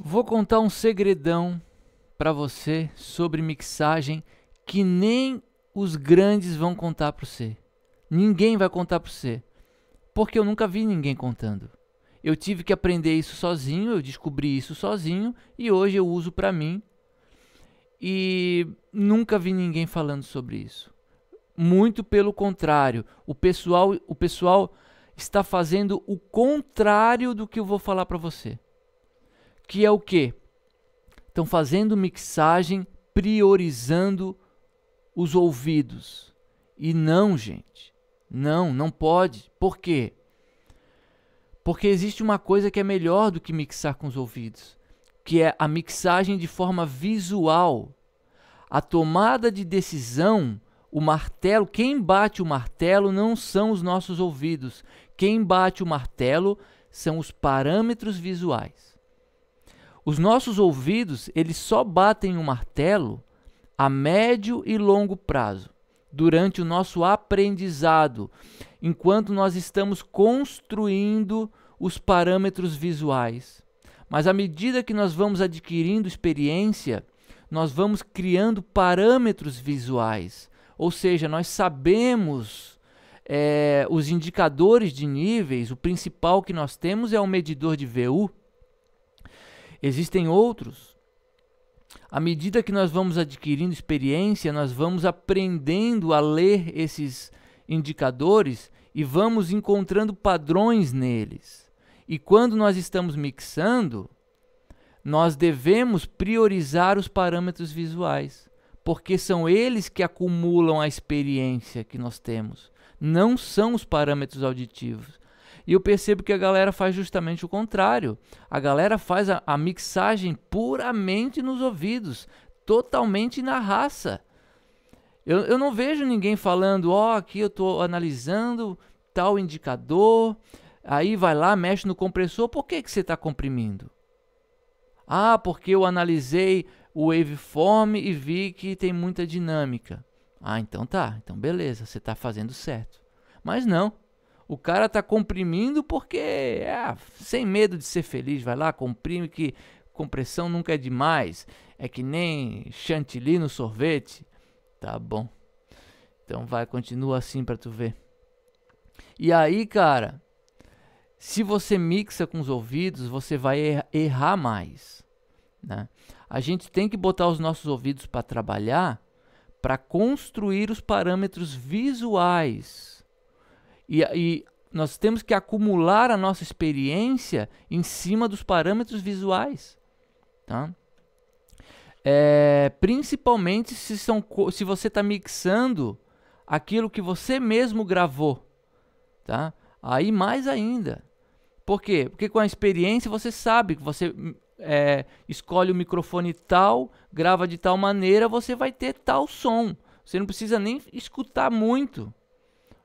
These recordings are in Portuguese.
Vou contar um segredão para você sobre mixagem que nem os grandes vão contar para você. Ninguém vai contar para você, porque eu nunca vi ninguém contando. Eu tive que aprender isso sozinho, eu descobri isso sozinho e hoje eu uso para mim. E nunca vi ninguém falando sobre isso. Muito pelo contrário, o pessoal, o pessoal está fazendo o contrário do que eu vou falar para você que é o quê? Estão fazendo mixagem priorizando os ouvidos. E não, gente. Não, não pode. Por quê? Porque existe uma coisa que é melhor do que mixar com os ouvidos, que é a mixagem de forma visual. A tomada de decisão, o martelo, quem bate o martelo não são os nossos ouvidos. Quem bate o martelo são os parâmetros visuais. Os nossos ouvidos, eles só batem o um martelo a médio e longo prazo, durante o nosso aprendizado, enquanto nós estamos construindo os parâmetros visuais. Mas à medida que nós vamos adquirindo experiência, nós vamos criando parâmetros visuais, ou seja, nós sabemos é, os indicadores de níveis. O principal que nós temos é o medidor de VU, Existem outros. À medida que nós vamos adquirindo experiência, nós vamos aprendendo a ler esses indicadores e vamos encontrando padrões neles. E quando nós estamos mixando, nós devemos priorizar os parâmetros visuais, porque são eles que acumulam a experiência que nós temos, não são os parâmetros auditivos. E eu percebo que a galera faz justamente o contrário. A galera faz a, a mixagem puramente nos ouvidos, totalmente na raça. Eu, eu não vejo ninguém falando, ó, oh, aqui eu estou analisando tal indicador, aí vai lá, mexe no compressor, por que, que você está comprimindo? Ah, porque eu analisei o waveform e vi que tem muita dinâmica. Ah, então tá, então beleza, você está fazendo certo. Mas não, o cara tá comprimindo porque é, sem medo de ser feliz, vai lá, comprime que compressão nunca é demais. É que nem chantilly no sorvete. Tá bom. Então vai, continua assim para tu ver. E aí, cara, se você mixa com os ouvidos, você vai er-, errar mais, né? A gente tem que botar os nossos ouvidos para trabalhar, para construir os parâmetros visuais e, e nós temos que acumular a nossa experiência em cima dos parâmetros visuais. Tá? É, principalmente se, são, se você está mixando aquilo que você mesmo gravou. Tá? Aí mais ainda. Por quê? Porque com a experiência você sabe que você é, escolhe o microfone tal, grava de tal maneira, você vai ter tal som. Você não precisa nem escutar muito.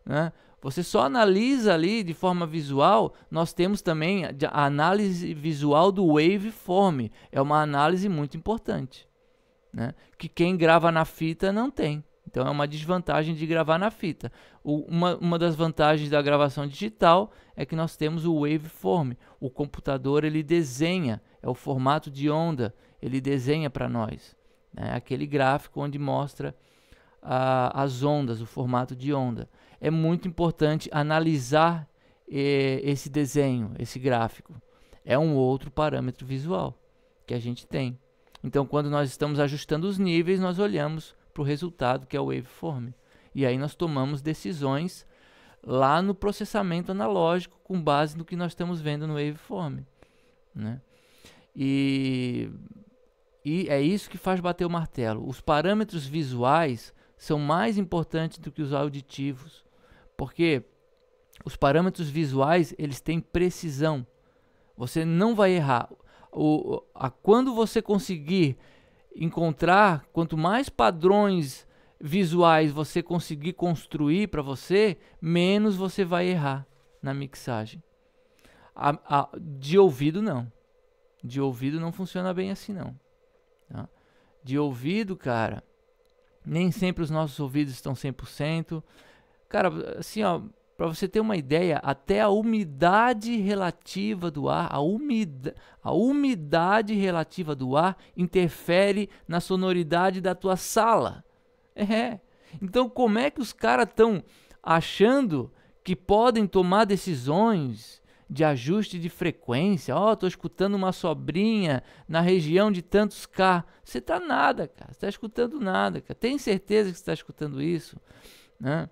Né? Você só analisa ali de forma visual, nós temos também a análise visual do waveform, é uma análise muito importante, né? que quem grava na fita não tem. Então é uma desvantagem de gravar na fita. O, uma, uma das vantagens da gravação digital é que nós temos o waveform. O computador ele desenha, é o formato de onda, ele desenha para nós. É aquele gráfico onde mostra a, as ondas, o formato de onda é muito importante analisar eh, esse desenho, esse gráfico. É um outro parâmetro visual que a gente tem. Então, quando nós estamos ajustando os níveis, nós olhamos para o resultado que é o waveform. E aí nós tomamos decisões lá no processamento analógico com base no que nós estamos vendo no waveform. Né? E, e é isso que faz bater o martelo. Os parâmetros visuais são mais importantes do que os auditivos porque os parâmetros visuais eles têm precisão. Você não vai errar. O, a, quando você conseguir encontrar, quanto mais padrões visuais você conseguir construir para você, menos você vai errar na mixagem. A, a, de ouvido não. De ouvido não funciona bem assim não. Tá? De ouvido, cara, nem sempre os nossos ouvidos estão 100%. Cara, assim, ó, para você ter uma ideia, até a umidade relativa do ar, a, umida, a umidade relativa do ar interfere na sonoridade da tua sala. É. Então, como é que os caras estão achando que podem tomar decisões de ajuste de frequência? Ó, oh, tô escutando uma sobrinha na região de tantos K. Você tá nada, cara. Você tá escutando nada, cara. Tem certeza que você tá escutando isso, né?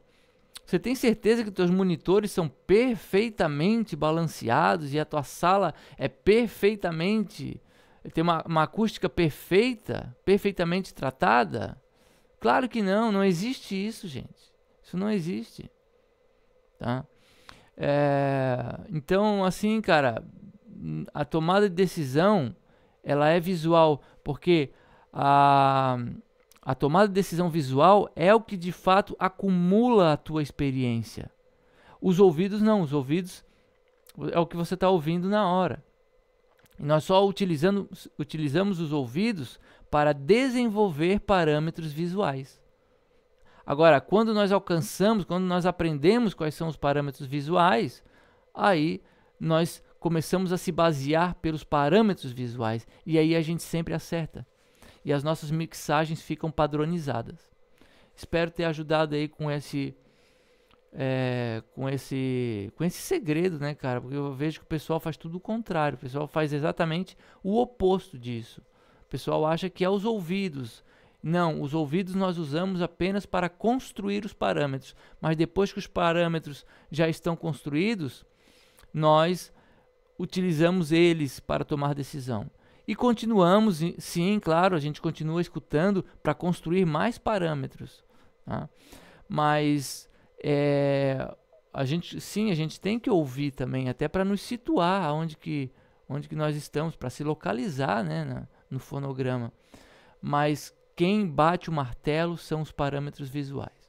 Você tem certeza que teus monitores são perfeitamente balanceados e a tua sala é perfeitamente tem uma, uma acústica perfeita, perfeitamente tratada? Claro que não, não existe isso, gente. Isso não existe, tá? É, então, assim, cara, a tomada de decisão ela é visual, porque a a tomada de decisão visual é o que de fato acumula a tua experiência. Os ouvidos não, os ouvidos é o que você está ouvindo na hora. E nós só utilizando, utilizamos os ouvidos para desenvolver parâmetros visuais. Agora, quando nós alcançamos, quando nós aprendemos quais são os parâmetros visuais, aí nós começamos a se basear pelos parâmetros visuais e aí a gente sempre acerta e as nossas mixagens ficam padronizadas. Espero ter ajudado aí com esse é, com esse com esse segredo, né, cara? Porque eu vejo que o pessoal faz tudo o contrário. O pessoal faz exatamente o oposto disso. O pessoal acha que é os ouvidos. Não, os ouvidos nós usamos apenas para construir os parâmetros, mas depois que os parâmetros já estão construídos, nós utilizamos eles para tomar decisão. E continuamos, sim, claro, a gente continua escutando para construir mais parâmetros. Tá? Mas é, a gente, sim, a gente tem que ouvir também, até para nos situar onde que, onde que nós estamos, para se localizar né, na, no fonograma. Mas quem bate o martelo são os parâmetros visuais.